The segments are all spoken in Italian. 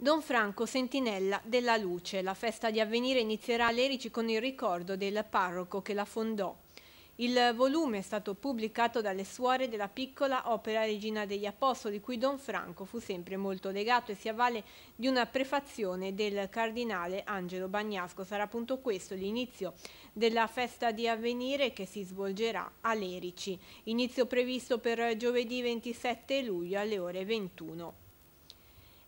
Don Franco Sentinella della Luce. La festa di avvenire inizierà a Lerici con il ricordo del parroco che la fondò. Il volume è stato pubblicato dalle suore della piccola opera Regina degli Apostoli, cui Don Franco fu sempre molto legato e si avvale di una prefazione del cardinale Angelo Bagnasco. Sarà appunto questo l'inizio della festa di avvenire che si svolgerà a Lerici. Inizio previsto per giovedì 27 luglio alle ore 21.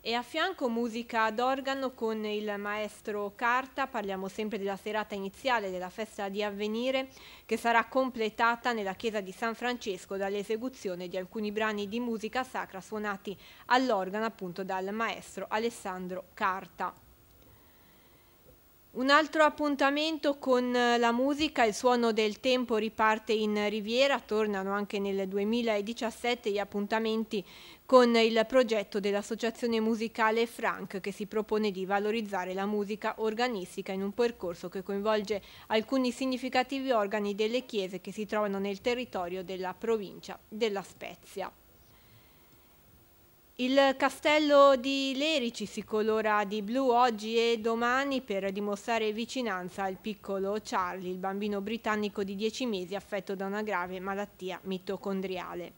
E a fianco musica d'organo con il maestro Carta, parliamo sempre della serata iniziale della festa di avvenire che sarà completata nella chiesa di San Francesco dall'esecuzione di alcuni brani di musica sacra suonati all'organo appunto dal maestro Alessandro Carta. Un altro appuntamento con eh, la musica, il suono del tempo riparte in Riviera, tornano anche nel 2017 gli appuntamenti con il progetto dell'Associazione Musicale Frank che si propone di valorizzare la musica organistica in un percorso che coinvolge alcuni significativi organi delle chiese che si trovano nel territorio della provincia della Spezia. Il castello di Lerici si colora di blu oggi e domani per dimostrare vicinanza al piccolo Charlie, il bambino britannico di 10 mesi affetto da una grave malattia mitocondriale.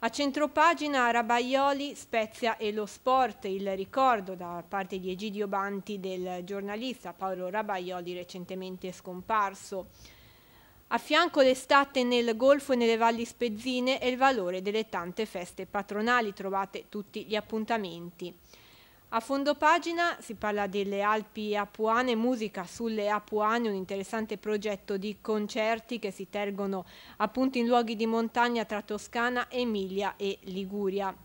A centropagina Rabaioli, Spezia e lo sport, il ricordo da parte di Egidio Banti del giornalista Paolo Rabaioli recentemente scomparso. A fianco l'estate nel golfo e nelle valli spezzine è il valore delle tante feste patronali, trovate tutti gli appuntamenti. A fondo pagina si parla delle Alpi Apuane, musica sulle Apuane, un interessante progetto di concerti che si tergono appunto in luoghi di montagna tra Toscana, Emilia e Liguria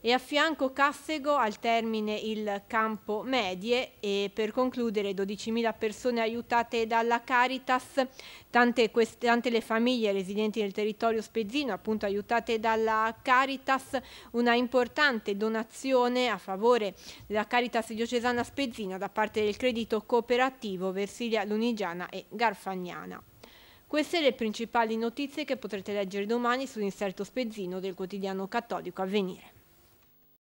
e a fianco Cassego al termine il campo medie e per concludere 12.000 persone aiutate dalla Caritas, tante, queste, tante, le famiglie residenti nel territorio spezzino appunto aiutate dalla Caritas, una importante donazione a favore della Caritas diocesana spezzina da parte del credito cooperativo Versilia Lunigiana e Garfagnana. Queste le principali notizie che potrete leggere domani sull'inserto spezzino del quotidiano cattolico Avvenire.